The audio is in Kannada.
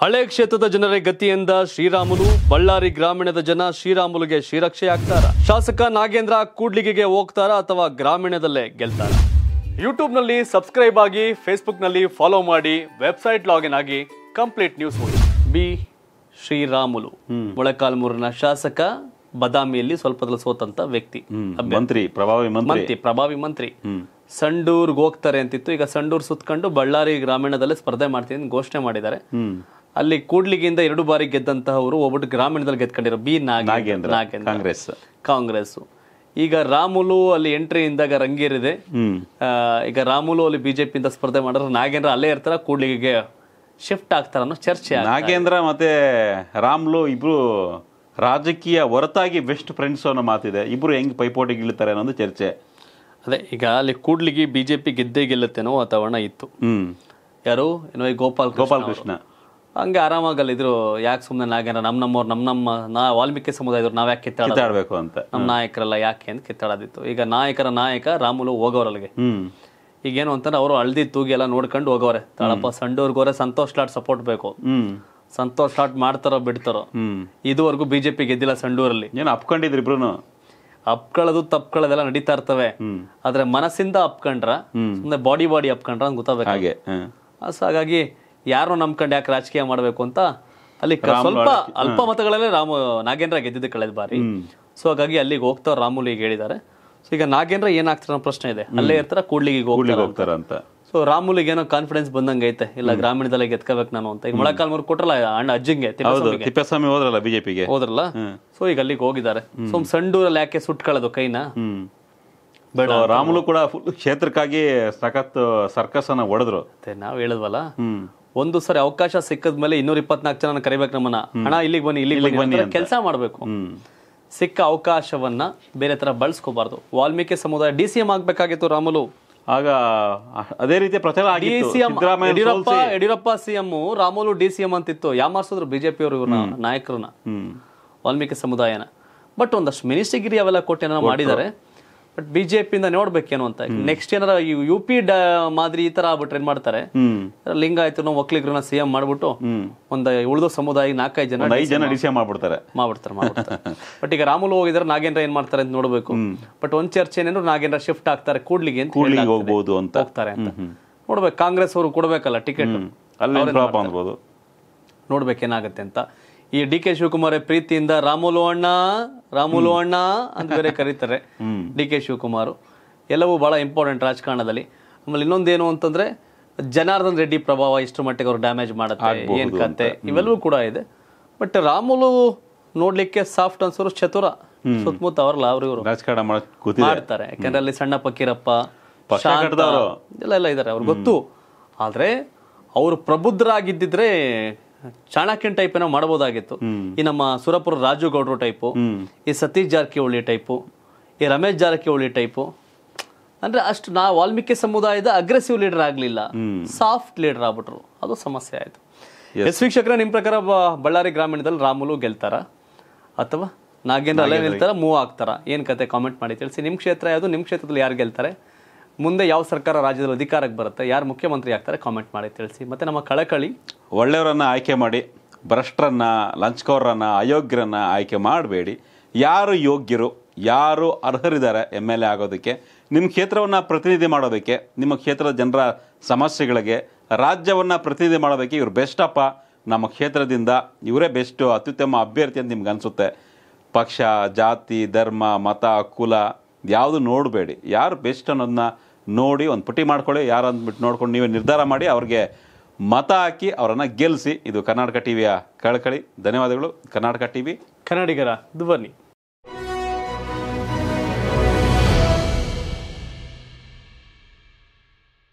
ಹಳೆ ಕ್ಷೇತ್ರದ ಜನರ ಗತಿಯಿಂದ ಶ್ರೀರಾಮುಲು ಬಳ್ಳಾರಿ ಗ್ರಾಮೀಣದ ಜನ ಶ್ರೀರಾಮುಲುಗೆ ಶ್ರೀರಕ್ಷೆಯಾಗ್ತಾರ ಶಾಸಕ ನಾಗೇಂದ್ರ ಕೂಡ್ಲಿಗೆಗೆ ಹೋಗ್ತಾರ ಅಥವಾ ಗ್ರಾಮೀಣದಲ್ಲೇ ಗೆಲ್ತಾರ ನಲ್ಲಿ ಸಬ್ಸ್ಕ್ರೈಬ್ ಆಗಿ ನಲ್ಲಿ ಫಾಲೋ ಮಾಡಿ ವೆಬ್ಸೈಟ್ ಲಾಗಿನ್ ಆಗಿ ಕಂಪ್ಲೀಟ್ ನ್ಯೂಸ್ ಬಿ ಶ್ರೀರಾಮುಲು ಮೊಳಕಾಲ್ಮೂರಿನ ಶಾಸಕ ಬದಾಮಿಯಲ್ಲಿ ಸ್ವಲ್ಪದಲ್ಲಿ ಸೋತಂತ ವ್ಯಕ್ತಿ ಮಂತ್ರಿ ಪ್ರಭಾವಿ ಮಂತ್ರಿ ಪ್ರಭಾವಿ ಮಂತ್ರಿ ಸಂಡೂರ್ಗೆ ಹೋಗ್ತಾರೆ ಅಂತಿತ್ತು ಈಗ ಸಂಡೂರ್ ಸುತ್ಕೊಂಡು ಬಳ್ಳಾರಿ ಗ್ರಾಮೀಣದಲ್ಲಿ ಸ್ಪರ್ಧೆ ಮಾಡ್ತೀನಿ ಘೋಷಣೆ ಮಾಡಿದ್ದಾರೆ ಅಲ್ಲಿ ಕೂಡ್ಲಿಗೆಯಿಂದ ಎರಡು ಬಾರಿ ಗೆದ್ದಂತಹವರು ಒಬ್ಬಟ್ಟು ಗ್ರಾಮೀಣದಲ್ಲಿ ಗೆದ್ಕೊಂಡಿರೋ ಬಿ ನಾಗೇಂದ್ರ ಕಾಂಗ್ರೆಸ್ ಕಾಂಗ್ರೆಸ್ ಈಗ ರಾಮುಲು ಅಲ್ಲಿ ಎಂಟ್ರಿ ಇಂದಾಗ ರಂಗೇರಿದೆ ಈಗ ರಾಮುಲು ಅಲ್ಲಿ ಬಿಜೆಪಿಯಿಂದ ಸ್ಪರ್ಧೆ ಮಾಡಿದ್ರೆ ನಾಗೇಂದ್ರ ಅಲ್ಲೇ ಇರ್ತಾರ ಕೂಡ್ಲಿಗೆ ಶಿಫ್ಟ್ ಆಗ್ತಾರ ಅನ್ನೋ ಚರ್ಚೆ ನಾಗೇಂದ್ರ ಮತ್ತೆ ರಾಮುಲು ಇಬ್ರು ರಾಜಕೀಯ ಹೊರತಾಗಿ ಬೆಸ್ಟ್ ಫ್ರೆಂಡ್ಸ್ ಅನ್ನೋ ಮಾತಿದೆ ಇಬ್ರು ಹೆಂಗ್ ಪೈಪೋಟಿ ಇಳಿತಾರೆ ಅನ್ನೋದು ಚರ್ಚೆ ಅದೇ ಈಗ ಅಲ್ಲಿ ಕೂಡ್ಲಿಗೆ ಬಿಜೆಪಿ ಗೆದ್ದೇ ಗೆಲ್ಲುತ್ತೇನೋ ವಾತಾವರಣ ಇತ್ತು ಯಾರು ಏನೋ ಗೋಪಾಲ್ ಗೋಪಾಲ್ ಕೃಷ್ಣ ಹಂಗೆ ಆರಾಮಾಗಲ್ಲ ಇದ್ರು ಯಾಕೆ ಸುಮ್ಮನೆ ನಾಗೇನ ನಮ್ಮ ನಮ್ಮವ್ರು ನಮ್ಮ ನಮ್ಮ ನಾ ವಾಲ್ಮೀಕಿ ಸಮುದಾಯದವ್ರು ನಾವು ಯಾಕೆ ಕಿತ್ತಾಡಬೇಕು ಅಂತ ನಮ್ಮ ನಾಯಕರಲ್ಲ ಯಾಕೆ ಅಂತ ಕಿತ್ತಾಡೋದಿತ್ತು ಈಗ ನಾಯಕರ ನಾಯಕ ರಾಮುಲು ಹೋಗೋರಲ್ಲಿಗೆ ಈಗ ಏನು ಅಂತಾರೆ ಅವರು ಹಳ್ದಿ ತೂಗಿ ಎಲ್ಲ ನೋಡ್ಕೊಂಡು ಹೋಗೋರೆ ತಾಳಪ್ಪ ಸಂಡೂರ್ಗೋರೆ ಸಂತೋಷ್ ಲಾಟ್ ಸಪೋರ್ಟ್ ಬೇಕು ಸಂತೋಷ್ ಲಾಟ್ ಮಾಡ್ತಾರೋ ಬಿಡ್ತಾರೋ ಇದುವರೆಗೂ ಬಿಜೆಪಿ ಗೆದ್ದಿಲ್ಲ ಸಂಡೂರಲ್ಲಿ ಏನು ಅಪ್ಕೊಂಡಿದ್ರು ಇಬ್ರು ಅಪ್ಕೊಳ್ಳೋದು ತಪ್ಕೊಳ್ಳೋದೆಲ್ಲ ನಡೀತಾ ಇರ್ತವೆ ಆದ್ರೆ ಮನಸ್ಸಿಂದ ಅಪ್ಕೊಂಡ್ರ ಸುಮ್ಮನೆ ಬಾಡಿ ಬಾಡಿ ಅಪ್ಕೊಂಡ್ರ ಅಂತ ಗೊತ್ತಾಗಬೇಕು ಹಾಗೆ ಸೊ ಹಾಗಾಗಿ ಯಾರು ನಂಬ್ಕೊಂಡು ಯಾಕೆ ರಾಜಕೀಯ ಮಾಡಬೇಕು ಅಂತ ಅಲ್ಲಿ ಸ್ವಲ್ಪ ಅಲ್ಪ ಮತಗಳಲ್ಲೇ ರಾಮು ನಾಗೇಂದ್ರ ಗೆದ್ದಿದ್ದು ಕಳೆದ ಬಾರಿ ಸೊ ಹಾಗಾಗಿ ಅಲ್ಲಿಗೆ ಹೋಗ್ತಾ ರಾಮುಲು ಈಗ ಹೇಳಿದ್ದಾರೆ ಸೊ ಈಗ ನಾಗೇಂದ್ರ ಏನಾಗ್ತಾರೆ ಅನ್ನೋ ಪ್ರಶ್ನೆ ಇದೆ ಅಲ್ಲೇ ಇರ್ತಾರ ಕೂಡ್ಲಿಗೆ ಹೋಗ್ತಾರೆ ಅಂತ ಸೊ ರಾಮುಲಿಗೆ ಏನೋ ಕಾನ್ಫಿಡೆನ್ಸ್ ಬಂದಂಗೆ ಐತೆ ಇಲ್ಲ ಗ್ರಾಮೀಣದಲ್ಲಿ ಗೆದ್ಕೋಬೇಕು ನಾನು ಅಂತ ಈಗ ಮೊಳಕಾಲ್ ಮೂರು ಕೊಟ್ರಲ್ಲ ಅಣ್ಣ ಅಜ್ಜಿಂಗೆ ತಿಪ್ಪೇಸ್ವಾಮಿ ಹೋದ್ರಲ್ಲ ಬಿಜೆಪಿಗೆ ಹೋದ್ರಲ್ಲ ಸೊ ಈಗ ಅಲ್ಲಿಗೆ ಹೋಗಿದ್ದಾರೆ ಸೊ ಸಂಡೂರಲ್ಲಿ ಯಾಕೆ ಸುಟ್ಕೊಳ್ಳೋದು ಕೈನ ಬೇಡ ರಾಮುಲು ಕೂಡ ಫುಲ್ ಕ್ಷೇತ್ರಕ್ಕಾಗಿ ಸಖತ್ ಸರ್ಕಸ್ ಅನ್ನ ಹೊಡೆದ್ರು ನಾವು ಹೇಳದ್ವಲ್ಲ ಒಂದು ಸರಿ ಅವಕಾಶ ಸಿಕ್ಕದ ಮೇಲೆ ಇನ್ನೂರ ಇಪ್ಪತ್ನಾಲ್ಕು ಜನ ಕರಿಬೇಕು ನಮ್ಮನ್ನ ಹಣ ಇಲ್ಲಿಗೆ ಬನ್ನಿ ಇಲ್ಲಿಗೆ ಬನ್ನಿ ಕೆಲಸ ಮಾಡಬೇಕು ಸಿಕ್ಕ ಅವಕಾಶವನ್ನ ಬೇರೆ ತರ ಬಳಸ್ಕೋಬಾರ್ದು ವಾಲ್ಮೀಕಿ ಸಮುದಾಯ ಡಿ ಸಿ ಎಂ ಆಗ್ಬೇಕಾಗಿತ್ತು ರಾಮುಲು ಆಗ ಅದೇ ರೀತಿ ಪ್ರಚಾರ Yediyurappa Yediyurappa CM Ramulu D C M ಅಂತಿತ್ತು ಬಿಜೆಪಿ ಅವರು ಇವ್ರನ್ನ ನಾಯಕರನ್ನ ವಾಲ್ಮೀಕಿ ಸಮುದಾಯನ ಬಟ್ ಒಂದಷ್ಟು ಮಿನಿಸ್ಟ್ರಿಗಿರಿ ಅವೆಲ್ಲ ಕೋಟೆನ ಮಾಡಿದ್ದಾರೆ ಬಟ್ ಬಿಜೆಪಿಯಿಂದ ನೋಡ್ಬೇಕೇನು ಅಂತ ನೆಕ್ಸ್ಟ್ ಏನಾರ ಯು ಪಿ ಮಾದರಿ ಈ ತರ ಆಗ್ಬಿಟ್ರೆ ಏನ್ ಮಾಡ್ತಾರೆ ಲಿಂಗಾಯತರು ಒಕ್ಕಲಿಗರನ್ನ ಸಿಎಂ ಮಾಡ್ಬಿಟ್ಟು ಒಂದ್ ಉಳಿದ ಸಮುದಾಯ ನಾಲ್ಕೈದು ಜನ ಐದು ಜನ ಡಿಸಿಎಂ ಮಾಡ್ಬಿಡ್ತಾರೆ ಮಾಡ್ಬಿಡ್ತಾರೆ ಬಟ್ ಈಗ ರಾಮುಲು ಹೋಗಿದ್ರೆ ನಾಗೇಂದ್ರ ಏನ್ ಮಾಡ್ತಾರೆ ಅಂತ ನೋಡ್ಬೇಕು ಬಟ್ ಒಂದ್ ಚರ್ಚೆ ಏನೇನು ನಾಗೇಂದ್ರ ಶಿಫ್ಟ್ ಆಗ್ತಾರೆ ಕೂಡ್ಲಿಗೆ ಅಂತ ಹೋಗ್ಬಹುದು ಅಂತ ಹೋಗ್ತಾರೆ ನೋಡ್ಬೇಕು ಕಾಂಗ್ರೆಸ್ ಅವರು ಕೊಡ್ಬೇಕಲ್ಲ ಟಿಕೆಟ್ ನೋಡ್ಬೇಕೇನಾಗತ್ತೆ ಅಂತ ಈ ಡಿ ಕೆ ಶಿವಕುಮಾರ್ ಪ್ರೀತಿಯಿಂದ ರಾಮುಲು ಅಣ್ಣ ರಾಮುಲು ಅಣ್ಣ ಅಂತ ಬೇರೆ ಕರೀತಾರೆ ಡಿ ಕೆ ಶಿವಕುಮಾರ್ ಎಲ್ಲವೂ ಭಾಳ ಇಂಪಾರ್ಟೆಂಟ್ ರಾಜಕಾರಣದಲ್ಲಿ ಆಮೇಲೆ ಇನ್ನೊಂದೇನು ಅಂತಂದ್ರೆ ಜನಾರ್ದನ್ ರೆಡ್ಡಿ ಪ್ರಭಾವ ಇಷ್ಟು ಮಟ್ಟಿಗೆ ಅವ್ರು ಡ್ಯಾಮೇಜ್ ಮಾಡುತ್ತೆ ಏನ್ ಕತೆ ಇವೆಲ್ಲವೂ ಕೂಡ ಇದೆ ಬಟ್ ರಾಮುಲು ನೋಡ್ಲಿಕ್ಕೆ ಸಾಫ್ಟ್ ಅನ್ಸೋರು ಚತುರ ಸುತ್ತಮುತ್ತ ಅವ್ರಲ್ಲ ಅವ್ರು ರಾಜಕಾರಣ ಮಾಡ್ತಾರೆ ಯಾಕಂದ್ರೆ ಅಲ್ಲಿ ಸಣ್ಣ ಪಕ್ಕೀರಪ್ಪ ಎಲ್ಲ ಎಲ್ಲ ಇದ್ದಾರೆ ಗೊತ್ತು ಆದ್ರೆ ಅವರು ಪ್ರಬುದ್ಧರಾಗಿದ್ದಿದ್ರೆ ಚಾಣಕ್ಯನ್ ಟೈಪ್ ಏನೋ ಮಾಡಬಹುದಾಗಿತ್ತು ಈ ನಮ್ಮ ಸುರಪುರ ರಾಜು ಗೌಡ್ರು ಟೈಪು ಈ ಸತೀಶ್ ಜಾರಕಿಹೊಳಿ ಟೈಪು ಈ ರಮೇಶ್ ಜಾರಕಿಹೊಳಿ ಟೈಪು ಅಂದ್ರೆ ಅಷ್ಟು ನಾ ವಾಲ್ಮೀಕಿ ಸಮುದಾಯದ ಅಗ್ರೆಸಿವ್ ಲೀಡರ್ ಆಗ್ಲಿಲ್ಲ ಸಾಫ್ಟ್ ಲೀಡರ್ ಆಗ್ಬಿಟ್ರು ಅದು ಸಮಸ್ಯೆ ಆಯ್ತು ಎಸ್ ವೀಕ್ಷಕರ ನಿಮ್ ಪ್ರಕಾರ ಬಳ್ಳಾರಿ ಗ್ರಾಮೀಣದಲ್ಲಿ ರಾಮುಲು ಗೆಲ್ತಾರ ಅಥವಾ ನಾಗೇಂದ್ರ ಅಲ್ಲೇ ನಿಲ್ತಾರ ಮೂವ್ ಆಗ್ತಾರ ಏನ್ ಕತೆ ಕಾಮೆಂಟ್ ಮಾಡಿ ತಿಳಿಸಿ ನಿಮ್ ಕ್ಷೇತ್ರ ಯಾವುದು ನಿಮ್ ಕ್ಷೇತ್ರದಲ್ಲಿ ಯಾರು ಗೆಲ್ತಾರೆ ಮುಂದೆ ಯಾವ ಸರ್ಕಾರ ರಾಜ್ಯದಲ್ಲಿ ಅಧಿಕಾರಕ್ಕೆ ಬರುತ್ತೆ ಯಾರು ಮುಖ್ಯಮಂತ್ರಿ ಆಗ್ತಾರೆ ಕಾಮೆಂಟ್ ಮಾಡಿ ತಿಳಿಸಿ ಮತ್ತೆ ನಮ್ಮ ಕಳಕಳಿ ಒಳ್ಳೆಯವರನ್ನು ಆಯ್ಕೆ ಮಾಡಿ ಭ್ರಷ್ಟರನ್ನು ಲಂಚ್ಕೋರನ್ನು ಅಯೋಗ್ಯರನ್ನು ಆಯ್ಕೆ ಮಾಡಬೇಡಿ ಯಾರು ಯೋಗ್ಯರು ಯಾರು ಅರ್ಹರಿದ್ದಾರೆ ಎಮ್ ಎಲ್ ಎ ಆಗೋದಕ್ಕೆ ನಿಮ್ಮ ಕ್ಷೇತ್ರವನ್ನು ಪ್ರತಿನಿಧಿ ಮಾಡೋದಕ್ಕೆ ನಿಮ್ಮ ಕ್ಷೇತ್ರದ ಜನರ ಸಮಸ್ಯೆಗಳಿಗೆ ರಾಜ್ಯವನ್ನು ಪ್ರತಿನಿಧಿ ಮಾಡೋದಕ್ಕೆ ಇವ್ರು ಬೆಸ್ಟಪ್ಪ ನಮ್ಮ ಕ್ಷೇತ್ರದಿಂದ ಇವರೇ ಬೆಸ್ಟು ಅತ್ಯುತ್ತಮ ಅಭ್ಯರ್ಥಿ ಅಂತ ನಿಮ್ಗೆ ಅನಿಸುತ್ತೆ ಪಕ್ಷ ಜಾತಿ ಧರ್ಮ ಮತ ಕುಲ ಯಾವುದು ನೋಡಬೇಡಿ ಯಾರು ಬೆಸ್ಟ್ ಅನ್ನೋದನ್ನ ನೋಡಿ ಒಂದು ಪಟ್ಟಿ ಮಾಡ್ಕೊಳ್ಳಿ ಯಾರು ಅಂದ್ಬಿಟ್ಟು ನೋಡ್ಕೊಂಡು ನೀವೇ ನಿರ್ಧಾರ ಮಾಡಿ ಅವ್ರಿಗೆ ಮತ ಹಾಕಿ ಅವರನ್ನು ಗೆಲ್ಲಿಸಿ ಇದು ಕರ್ನಾಟಕ ಟಿವಿಯ ಕಳಕಳಿ ಧನ್ಯವಾದಗಳು ಕರ್ನಾಟಕ ಟಿವಿ ಕನ್ನಡಿಗರ ಧ್ವನಿ